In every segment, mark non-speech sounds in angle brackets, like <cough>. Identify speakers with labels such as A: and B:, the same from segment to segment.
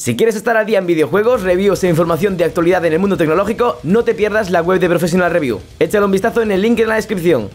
A: Si quieres estar al día en videojuegos, reviews e información de actualidad en el mundo tecnológico, no te pierdas la web de Professional Review. Échale un vistazo en el link en la descripción.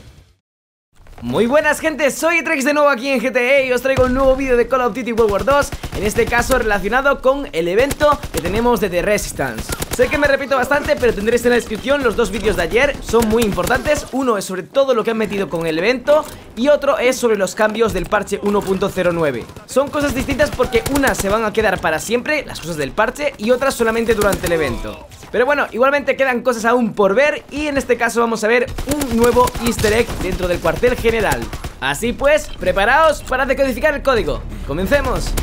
A: Muy buenas gente, soy Trex de nuevo aquí en GTA y os traigo un nuevo vídeo de Call of Duty World War 2 En este caso relacionado con el evento que tenemos de The Resistance Sé que me repito bastante, pero tendréis en la descripción los dos vídeos de ayer Son muy importantes, uno es sobre todo lo que han metido con el evento Y otro es sobre los cambios del parche 1.09 Son cosas distintas porque unas se van a quedar para siempre, las cosas del parche Y otras solamente durante el evento pero bueno, igualmente quedan cosas aún por ver y en este caso vamos a ver un nuevo easter egg dentro del cuartel general. Así pues, preparaos para decodificar el código. ¡Comencemos!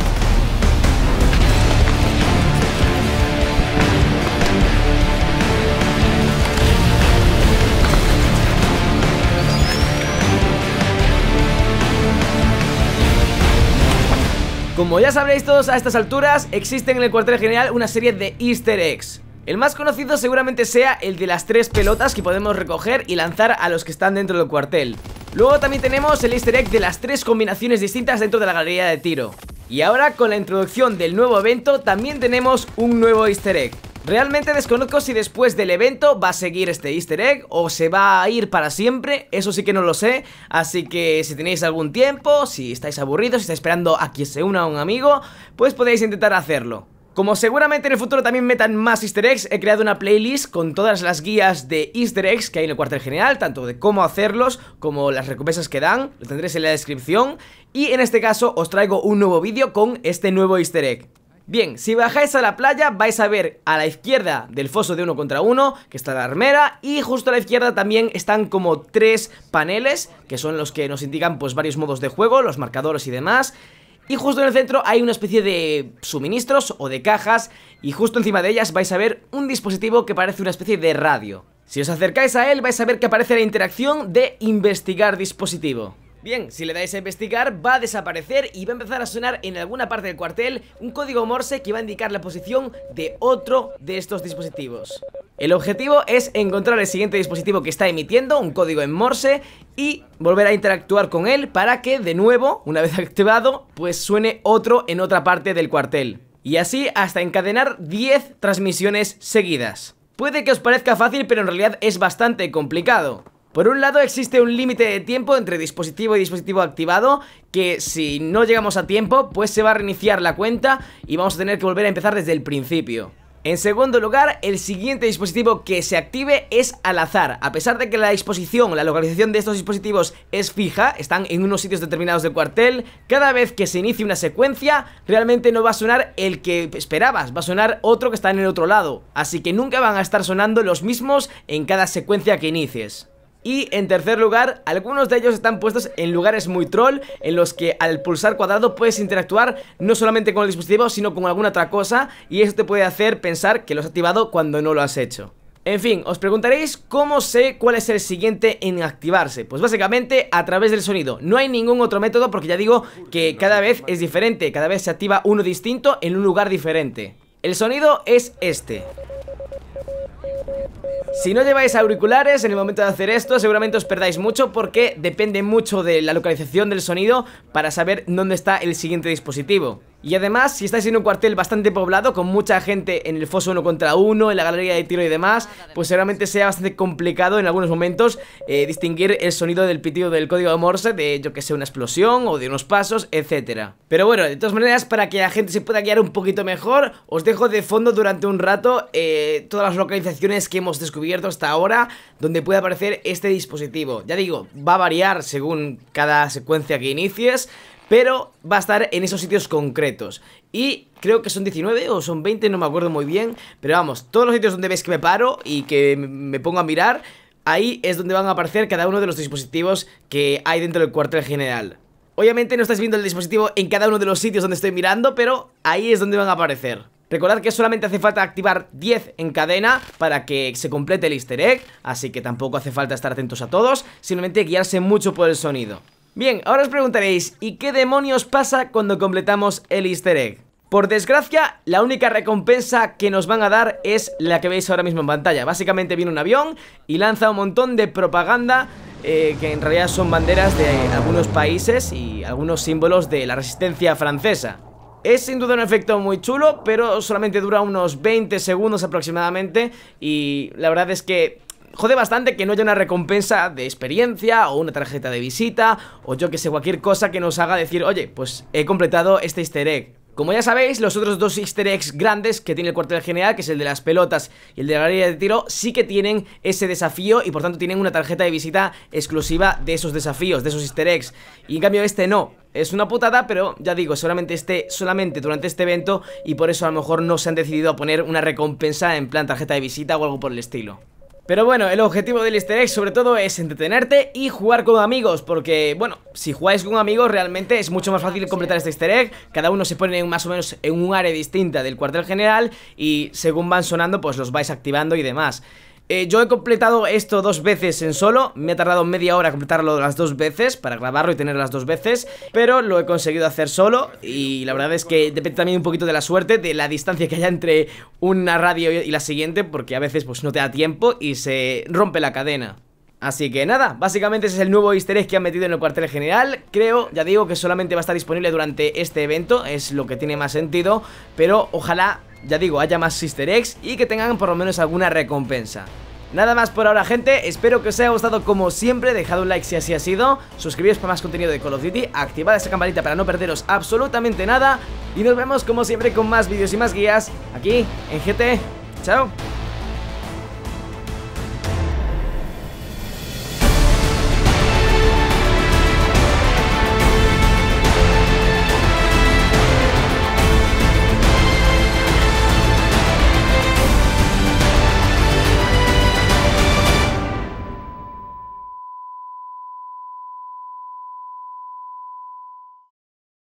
A: Como ya sabréis todos a estas alturas, existen en el cuartel general una serie de easter eggs el más conocido seguramente sea el de las tres pelotas que podemos recoger y lanzar a los que están dentro del cuartel. Luego también tenemos el easter egg de las tres combinaciones distintas dentro de la galería de tiro. Y ahora con la introducción del nuevo evento también tenemos un nuevo easter egg. Realmente desconozco si después del evento va a seguir este easter egg o se va a ir para siempre, eso sí que no lo sé, así que si tenéis algún tiempo, si estáis aburridos, si estáis esperando a que se una un amigo, pues podéis intentar hacerlo. Como seguramente en el futuro también metan más easter eggs, he creado una playlist con todas las guías de easter eggs que hay en el cuartel general, tanto de cómo hacerlos como las recompensas que dan, lo tendréis en la descripción. Y en este caso os traigo un nuevo vídeo con este nuevo easter egg. Bien, si bajáis a la playa vais a ver a la izquierda del foso de uno contra uno que está la armera y justo a la izquierda también están como tres paneles que son los que nos indican pues varios modos de juego, los marcadores y demás y justo en el centro hay una especie de suministros o de cajas y justo encima de ellas vais a ver un dispositivo que parece una especie de radio. Si os acercáis a él vais a ver que aparece la interacción de investigar dispositivo. Bien, si le dais a investigar va a desaparecer y va a empezar a sonar en alguna parte del cuartel un código morse que va a indicar la posición de otro de estos dispositivos. El objetivo es encontrar el siguiente dispositivo que está emitiendo, un código en Morse, y volver a interactuar con él para que de nuevo, una vez <laughs> activado, pues suene otro en otra parte del cuartel. Y así hasta encadenar 10 transmisiones seguidas. Puede que os parezca fácil, pero en realidad es bastante complicado. Por un lado existe un límite de tiempo entre dispositivo y dispositivo activado que si no llegamos a tiempo pues se va a reiniciar la cuenta y vamos a tener que volver a empezar desde el principio. En segundo lugar, el siguiente dispositivo que se active es al azar. A pesar de que la disposición, la localización de estos dispositivos es fija, están en unos sitios determinados del cuartel, cada vez que se inicie una secuencia, realmente no va a sonar el que esperabas, va a sonar otro que está en el otro lado. Así que nunca van a estar sonando los mismos en cada secuencia que inicies. Y en tercer lugar, algunos de ellos están puestos en lugares muy troll En los que al pulsar cuadrado puedes interactuar no solamente con el dispositivo sino con alguna otra cosa Y eso te puede hacer pensar que lo has activado cuando no lo has hecho en fin, os preguntaréis cómo sé cuál es el siguiente en activarse Pues básicamente a través del sonido No hay ningún otro método porque ya digo que cada vez es diferente Cada vez se activa uno distinto en un lugar diferente El sonido es este si no lleváis auriculares en el momento de hacer esto, seguramente os perdáis mucho porque depende mucho de la localización del sonido para saber dónde está el siguiente dispositivo. Y además, si estáis en un cuartel bastante poblado, con mucha gente en el foso uno contra uno, en la galería de tiro y demás, pues seguramente sea bastante complicado en algunos momentos eh, distinguir el sonido del pitido del código de Morse de, yo que sé, una explosión o de unos pasos, etcétera. Pero bueno, de todas maneras, para que la gente se pueda guiar un poquito mejor, os dejo de fondo durante un rato eh, todas las localizaciones que hemos descubierto hasta ahora donde puede aparecer este dispositivo. Ya digo, va a variar según cada secuencia que inicies, pero va a estar en esos sitios concretos. Y creo que son 19 o son 20, no me acuerdo muy bien, pero vamos, todos los sitios donde veis que me paro y que me pongo a mirar, ahí es donde van a aparecer cada uno de los dispositivos que hay dentro del cuartel general. Obviamente no estáis viendo el dispositivo en cada uno de los sitios donde estoy mirando, pero ahí es donde van a aparecer. Recordad que solamente hace falta activar 10 en cadena para que se complete el easter egg, así que tampoco hace falta estar atentos a todos, simplemente guiarse mucho por el sonido. Bien, ahora os preguntaréis, ¿y qué demonios pasa cuando completamos el easter egg? Por desgracia, la única recompensa que nos van a dar es la que veis ahora mismo en pantalla. Básicamente viene un avión y lanza un montón de propaganda eh, que en realidad son banderas de algunos países y algunos símbolos de la resistencia francesa. Es sin duda un efecto muy chulo, pero solamente dura unos 20 segundos aproximadamente y la verdad es que jode bastante que no haya una recompensa de experiencia o una tarjeta de visita o yo que sé, cualquier cosa que nos haga decir, oye, pues he completado este easter egg. Como ya sabéis, los otros dos easter eggs grandes que tiene el cuartel general, que es el de las pelotas y el de la galería de tiro, sí que tienen ese desafío y por tanto tienen una tarjeta de visita exclusiva de esos desafíos, de esos easter eggs. Y en cambio este no, es una putada, pero ya digo, solamente esté solamente durante este evento y por eso a lo mejor no se han decidido a poner una recompensa en plan tarjeta de visita o algo por el estilo. Pero bueno, el objetivo del easter egg sobre todo es entretenerte y jugar con amigos Porque, bueno, si jugáis con amigos realmente es mucho más fácil completar este easter egg Cada uno se pone más o menos en un área distinta del cuartel general Y según van sonando pues los vais activando y demás eh, yo he completado esto dos veces en solo Me ha tardado media hora completarlo las dos veces Para grabarlo y tener las dos veces Pero lo he conseguido hacer solo Y la verdad es que depende también un poquito de la suerte De la distancia que haya entre una radio y la siguiente Porque a veces pues no te da tiempo Y se rompe la cadena Así que nada, básicamente ese es el nuevo easter egg que han metido en el cuartel general Creo, ya digo, que solamente va a estar disponible durante este evento Es lo que tiene más sentido Pero ojalá ya digo, haya más Sister Eggs y que tengan por lo menos alguna recompensa. Nada más por ahora gente, espero que os haya gustado como siempre, dejad un like si así ha sido, suscribíos para más contenido de Call of Duty, activad esa campanita para no perderos absolutamente nada y nos vemos como siempre con más vídeos y más guías aquí en GT. ¡Chao!